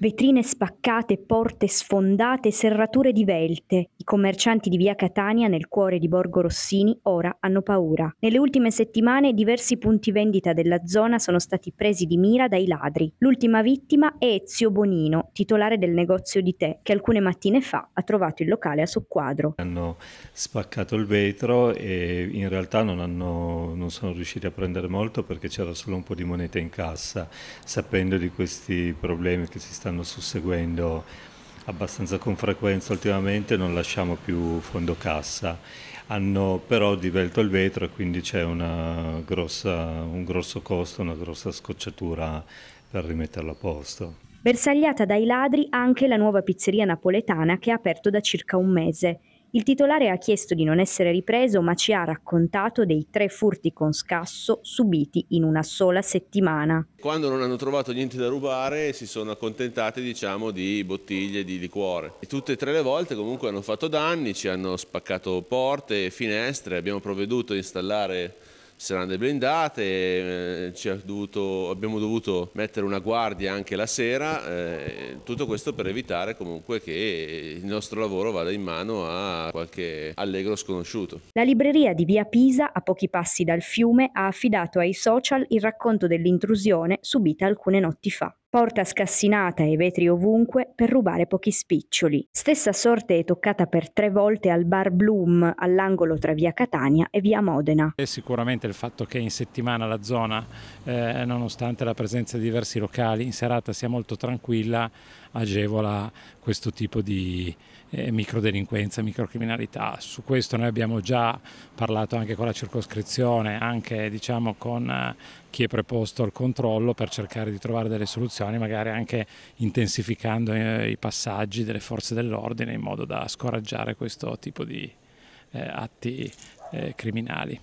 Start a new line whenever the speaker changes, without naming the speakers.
Vetrine spaccate, porte sfondate, serrature divelte. I commercianti di via Catania, nel cuore di Borgo Rossini, ora hanno paura. Nelle ultime settimane diversi punti vendita della zona sono stati presi di mira dai ladri. L'ultima vittima è Ezio Bonino, titolare del negozio di tè, che alcune mattine fa ha trovato il locale a soqquadro. Hanno
spaccato il vetro e in realtà non, hanno, non sono riusciti a prendere molto perché c'era solo un po' di moneta in cassa, sapendo di questi problemi che si stanno stanno susseguendo abbastanza con frequenza ultimamente, non lasciamo più fondo cassa. Hanno però divelto il vetro e quindi c'è grossa, un grosso costo, una grossa scocciatura per rimetterlo a posto.
Bersagliata dai ladri anche la nuova pizzeria napoletana che ha aperto da circa un mese. Il titolare ha chiesto di non essere ripreso ma ci ha raccontato dei tre furti con scasso subiti in una sola settimana.
Quando non hanno trovato niente da rubare si sono accontentati diciamo, di bottiglie di liquore. E tutte e tre le volte comunque hanno fatto danni, ci hanno spaccato porte, e finestre, abbiamo provveduto a installare saranno delle blindate, eh, dovuto, abbiamo dovuto mettere una guardia anche la sera, eh, tutto questo per evitare comunque che il nostro lavoro vada in mano a qualche allegro sconosciuto.
La libreria di Via Pisa, a pochi passi dal fiume, ha affidato ai social il racconto dell'intrusione subita alcune notti fa porta scassinata e vetri ovunque per rubare pochi spiccioli. Stessa sorte è toccata per tre volte al bar Bloom all'angolo tra via Catania e via Modena.
E sicuramente il fatto che in settimana la zona, eh, nonostante la presenza di diversi locali, in serata sia molto tranquilla, agevola questo tipo di eh, microdelinquenza, microcriminalità. Su questo noi abbiamo già parlato anche con la circoscrizione, anche diciamo, con eh, chi è preposto al controllo per cercare di trovare delle soluzioni operazioni, magari anche intensificando eh, i passaggi delle forze dell'ordine in modo da scoraggiare questo tipo di eh, atti eh, criminali.